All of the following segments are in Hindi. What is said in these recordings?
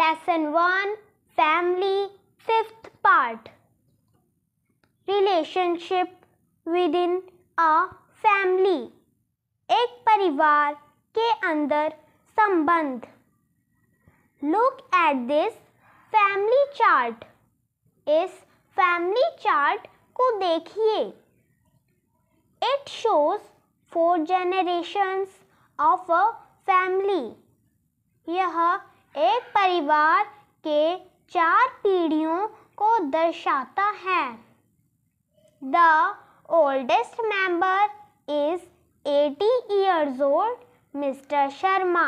lesson 1 family 5th part relationship within a family एक परिवार के अंदर संबंध look at this family chart इस फैमिली चार्ट को देखिए it shows four generations of a family यह एक परिवार के चार पीढ़ियों को दर्शाता है the oldest member is eighty years old Mr Sharma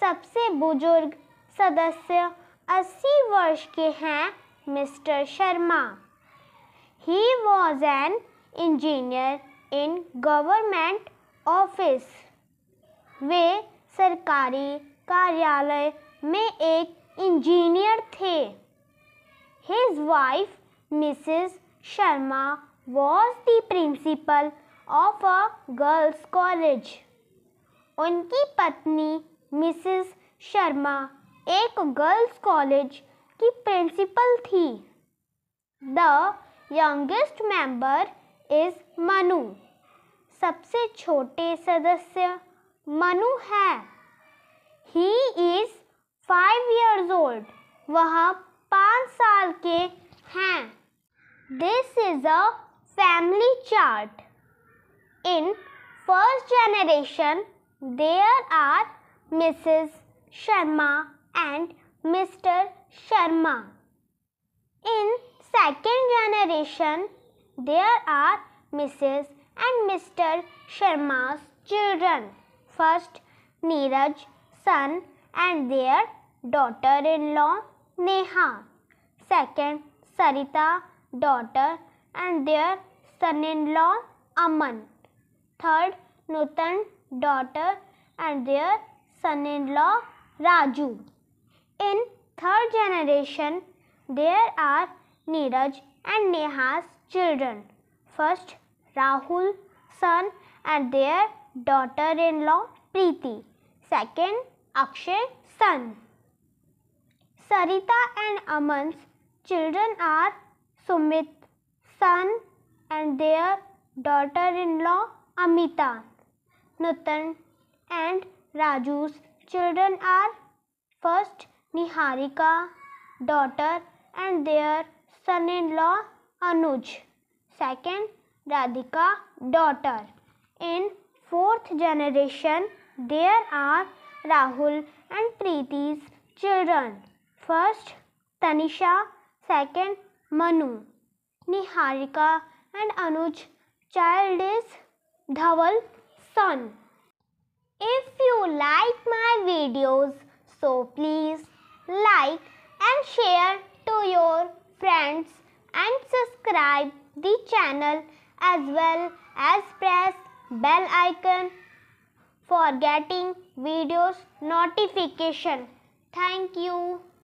सबसे बुजुर्ग सदस्य 80 वर्ष के हैं Mr Sharma he was an engineer in government office वे सरकारी कार्यालय में एक इंजीनियर थे his wife Mrs Sharma was the principal of a girls college उनकी पत्नी मिसेस शर्मा एक गर्ल्स कॉलेज की प्रिंसिपल थी the youngest member is Manu सबसे छोटे सदस्य मनु है he is five years old वह पाँच साल के हैं this is a family chart in first generation there are Mrs. Sharma and Mr. Sharma. In second generation, there are Mrs. and Mr. Sharma's children. First, Neeraj, son, and their daughter-in-law, Neha. Second, Sarita, daughter, and their son-in-law, Aman. Third, Nutan, daughter, and their son-in-law Raju. In third generation, there are Neeraj and Neha's children. First, Rahul, son, and their daughter-in-law Preeti. Second, Akshay, son. Sarita and Aman's children are Sumit, son, and their daughter-in-law Amita, Nutan, and Raju's children are first Niharika, daughter and their son-in-law Anuj. Second Radhika, daughter. In fourth generation there are Rahul and Preeti's children. First Tanisha, second Manu. Niharika and Anuj child is Dhaval son. If you like my videos, so please like and share to your friends and subscribe the channel as well as press bell icon for getting videos notification. Thank you.